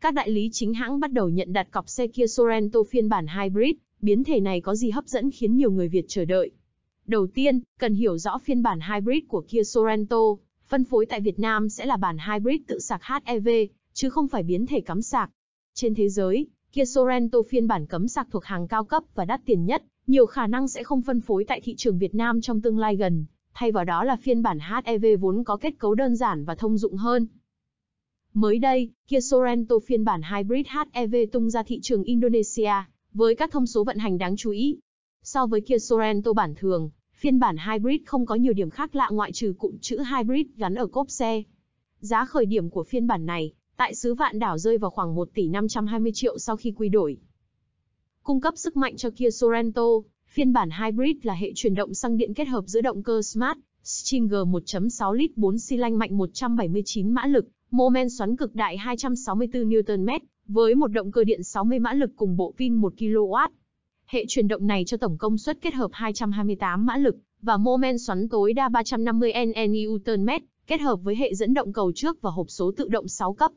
Các đại lý chính hãng bắt đầu nhận đặt cọc xe Kia Sorento phiên bản hybrid, biến thể này có gì hấp dẫn khiến nhiều người Việt chờ đợi. Đầu tiên, cần hiểu rõ phiên bản hybrid của Kia Sorento, phân phối tại Việt Nam sẽ là bản hybrid tự sạc HEV, chứ không phải biến thể cắm sạc. Trên thế giới, Kia Sorento phiên bản cấm sạc thuộc hàng cao cấp và đắt tiền nhất, nhiều khả năng sẽ không phân phối tại thị trường Việt Nam trong tương lai gần, thay vào đó là phiên bản HEV vốn có kết cấu đơn giản và thông dụng hơn. Mới đây, Kia Sorento phiên bản Hybrid HEV tung ra thị trường Indonesia, với các thông số vận hành đáng chú ý. So với Kia Sorento bản thường, phiên bản Hybrid không có nhiều điểm khác lạ ngoại trừ cụm chữ Hybrid gắn ở cốp xe. Giá khởi điểm của phiên bản này tại xứ vạn đảo rơi vào khoảng 1 tỷ 520 triệu sau khi quy đổi. Cung cấp sức mạnh cho Kia Sorento, phiên bản hybrid là hệ chuyển động xăng điện kết hợp giữa động cơ Smart Stinger 1.6 lít 4 xi lanh mạnh 179 mã lực, mô men xoắn cực đại 264 Nm, với một động cơ điện 60 mã lực cùng bộ pin 1 kW. Hệ chuyển động này cho tổng công suất kết hợp 228 mã lực và mô men xoắn tối đa 350 Nm, kết hợp với hệ dẫn động cầu trước và hộp số tự động 6 cấp.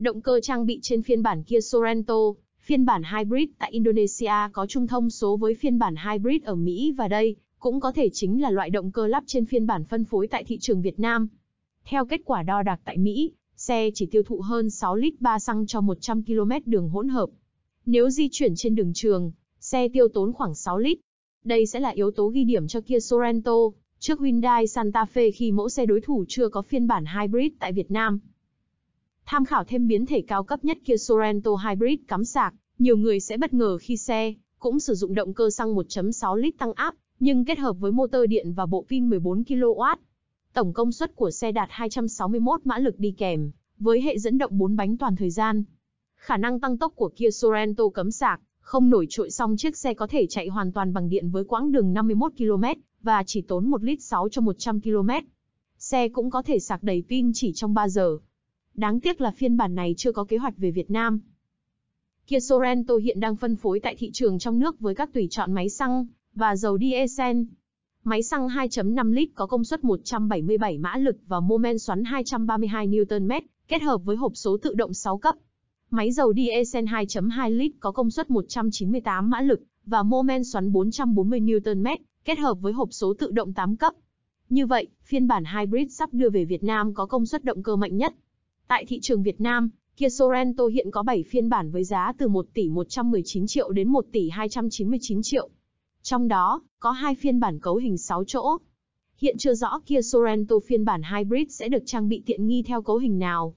Động cơ trang bị trên phiên bản Kia Sorento, phiên bản hybrid tại Indonesia có chung thông số với phiên bản hybrid ở Mỹ và đây cũng có thể chính là loại động cơ lắp trên phiên bản phân phối tại thị trường Việt Nam. Theo kết quả đo đạc tại Mỹ, xe chỉ tiêu thụ hơn 6 lít 3 xăng cho 100 km đường hỗn hợp. Nếu di chuyển trên đường trường, xe tiêu tốn khoảng 6 lít. Đây sẽ là yếu tố ghi điểm cho Kia Sorento trước Hyundai Santa Fe khi mẫu xe đối thủ chưa có phiên bản hybrid tại Việt Nam. Tham khảo thêm biến thể cao cấp nhất Kia Sorento Hybrid cắm sạc, nhiều người sẽ bất ngờ khi xe cũng sử dụng động cơ xăng 1.6 lít tăng áp, nhưng kết hợp với motor điện và bộ pin 14 kW. Tổng công suất của xe đạt 261 mã lực đi kèm, với hệ dẫn động 4 bánh toàn thời gian. Khả năng tăng tốc của Kia Sorento cấm sạc, không nổi trội song chiếc xe có thể chạy hoàn toàn bằng điện với quãng đường 51 km và chỉ tốn 1 lít 6 cho 100 km. Xe cũng có thể sạc đầy pin chỉ trong 3 giờ, Đáng tiếc là phiên bản này chưa có kế hoạch về Việt Nam. Kia Sorento hiện đang phân phối tại thị trường trong nước với các tùy chọn máy xăng và dầu diesel. Máy xăng 2.5 lít có công suất 177 mã lực và mô men xoắn 232 Nm, kết hợp với hộp số tự động 6 cấp. Máy dầu diesel 2.2 lít có công suất 198 mã lực và mô men xoắn 440 Nm, kết hợp với hộp số tự động 8 cấp. Như vậy, phiên bản hybrid sắp đưa về Việt Nam có công suất động cơ mạnh nhất. Tại thị trường Việt Nam, Kia Sorento hiện có 7 phiên bản với giá từ 1 tỷ 119 triệu đến 1 tỷ 299 triệu. Trong đó, có hai phiên bản cấu hình 6 chỗ. Hiện chưa rõ Kia Sorento phiên bản Hybrid sẽ được trang bị tiện nghi theo cấu hình nào.